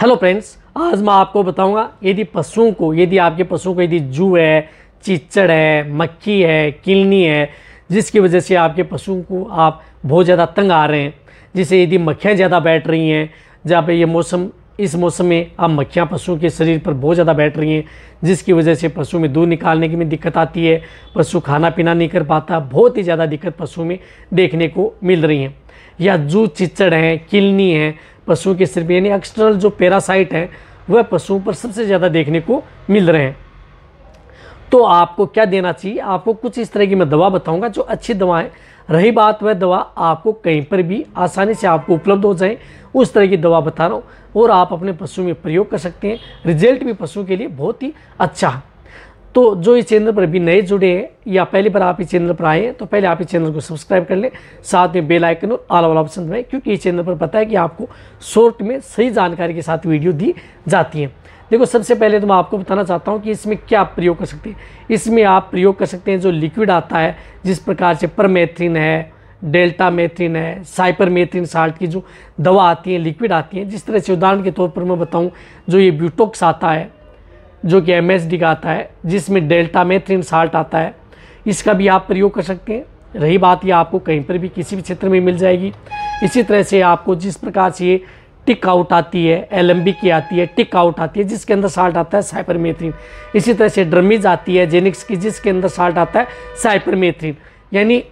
hello friends आज मैं आपको बताऊंगा यदि पशुओं को यदि आपके पशुओं को यदि जू है चिच्चड़ है मक्खी है किलनी है जिसकी वजह से आपके पशुओं को आप बहुत ज़्यादा तंग आ रहे हैं जिसे यदि मक्खियाँ ज़्यादा बैठ रही हैं जहाँ पे ये मौसम इस मौसम में आप मक्खियाँ पशुओं के शरीर पर बहुत ज़्यादा बैठ रही हैं जिसकी वजह से पशु में दूध निकालने की में दिक्कत आती है पशु खाना पीना नहीं कर पाता बहुत ही ज़्यादा दिक्कत पशु में देखने को मिल रही हैं या जू चिच्चड़ हैं किलनी हैं पशुओं के सिर पर यानी एक्सटर्नल जो पैरासाइट हैं वह पशुओं पर सबसे ज़्यादा देखने को मिल रहे हैं तो आपको क्या देना चाहिए आपको कुछ इस तरह की मैं दवा बताऊंगा जो अच्छी दवाएं रही बात वह दवा आपको कहीं पर भी आसानी से आपको उपलब्ध हो जाए उस तरह की दवा बता रहा हूँ और आप अपने पशु में प्रयोग कर सकते हैं रिजल्ट भी पशु के लिए बहुत ही अच्छा है तो जो इस चैनल पर भी नए जुड़े हैं या पहली बार आप इस चैनल पर आए हैं तो पहले आप इस चैनल को सब्सक्राइब कर लें साथ में बेल आइकन और आला वाला ऑप्शन दबाएं क्योंकि इस चैनल पर पता है कि आपको शॉर्ट में सही जानकारी के साथ वीडियो दी जाती है देखो सबसे पहले तो मैं आपको बताना चाहता हूँ कि इसमें क्या प्रयोग कर सकते हैं इसमें आप प्रयोग कर सकते हैं जो लिक्विड आता है जिस प्रकार से परमेथ्रिन है डेल्टा मेथ्रीन है मेथ्रीन साल्ट की जो दवा आती है लिक्विड आती है जिस तरह से उदाहरण के तौर पर मैं बताऊँ जो ये ब्यूटोक्स आता है जो कि एम का आता है जिसमें डेल्टा मेथ्रिन साल्ट आता है इसका भी आप प्रयोग कर सकते हैं रही बात ये आपको कहीं पर भी किसी भी क्षेत्र में मिल जाएगी इसी तरह से आपको जिस प्रकार से ये टिक आउट आती है एल की आती है टिक आउट आती है जिसके अंदर साल्ट आता है मेथ्रीन इसी तरह से ड्रमिज आती है जेनिक्स की जिसके अंदर साल्ट आता है साइपरमेथ्रिन यानी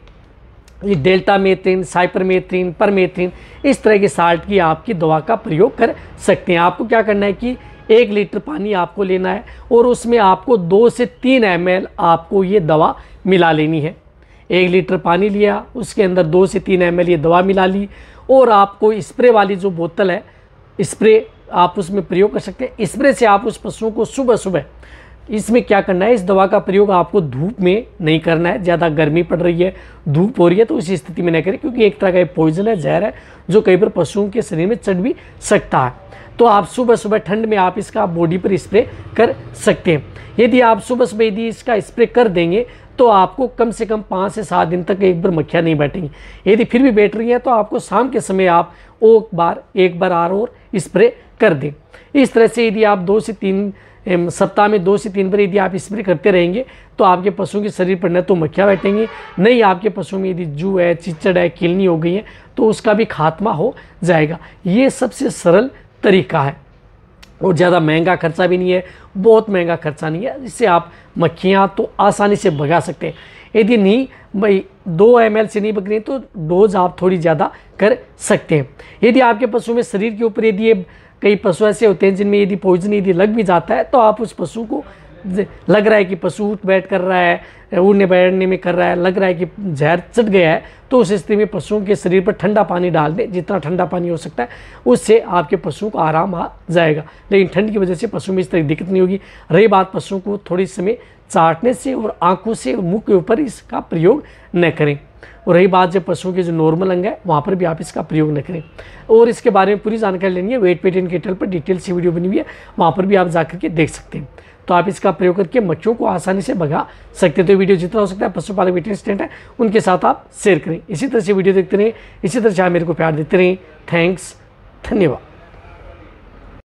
ये डेल्टा मेथ्रीन पर मेथ्रीन इस तरह के साल्ट की आपकी दवा का प्रयोग कर सकते हैं आपको क्या करना है कि एक लीटर पानी आपको लेना है और उसमें आपको दो से तीन एम आपको ये दवा मिला लेनी है एक लीटर पानी लिया उसके अंदर दो से तीन एम ये दवा मिला ली और आपको स्प्रे वाली जो बोतल है स्प्रे आप उसमें प्रयोग कर सकते हैं स्प्रे से आप उस पशुओं को सुबह सुबह इसमें क्या करना है इस दवा का प्रयोग आपको धूप में नहीं करना है ज़्यादा गर्मी पड़ रही है धूप हो रही है तो उस स्थिति में नहीं करें क्योंकि एक तरह का ये पॉइजन है जहर है जो कई बार पशुओं के शरीर में चढ़ भी सकता है तो आप सुबह सुबह ठंड में आप इसका बॉडी पर स्प्रे कर सकते हैं यदि आप सुबह सुबह यदि इसका स्प्रे कर देंगे तो आपको कम से कम पाँच से सात दिन तक एक बार मक्खियाँ नहीं बैठेंगी यदि फिर भी बैठ रही हैं तो आपको शाम के समय आप एक बार एक बार आर और स्प्रे कर दें इस तरह से यदि आप दो से तीन सप्ताह में दो से तीन बार यदि आप स्प्रे करते रहेंगे तो आपके पशुओं के शरीर पर न तो मक्खियाँ बैठेंगी नहीं आपके पशुओं में यदि जू है चिचड़ है किलनी हो गई है तो उसका भी खात्मा हो जाएगा ये सबसे सरल तरीका है और ज़्यादा महंगा खर्चा भी नहीं है बहुत महंगा खर्चा नहीं है इससे आप मक्खियाँ तो आसानी से भगा सकते हैं यदि नहीं भाई दो एम से नहीं पकड़े तो डोज आप थोड़ी ज़्यादा कर सकते हैं यदि आपके पशु में शरीर के ऊपर यदि ये कई पशु ऐसे होते हैं जिनमें यदि पॉइजन यदि लग भी जाता है तो आप उस पशु को लग रहा है कि पशु उठ बैठ कर रहा है उड़ने बैठने में कर रहा है लग रहा है कि जहर चट गया है तो उस स्थिति में पशुओं के शरीर पर ठंडा पानी डाल दें जितना ठंडा पानी हो सकता है उससे आपके पशुओं को आराम आ जाएगा लेकिन ठंड की वजह से पशु में इस तरह की दिक्कत नहीं होगी रही बात पशुओं को थोड़ी समय चाटने से और आंखों से मुँह के ऊपर इसका प्रयोग न करें और रही बात जब पशुओं के जो नॉर्मल अंग है वहाँ पर भी आप इसका प्रयोग न करें और इसके बारे में पूरी जानकारी लेनी है वेट पेट इन केटल पर डिटेल से वीडियो बनी हुई है वहाँ पर भी आप जा के देख सकते हैं तो आप इसका प्रयोग करके मच्छों को आसानी से भगा सकते तो वीडियो जितना हो सकता है पशुपालक वेटरिस्टेंट है उनके साथ आप शेयर करें इसी तरह से वीडियो देखते रहें इसी तरह से आप मेरे को प्यार देते रहें थैंक्स धन्यवाद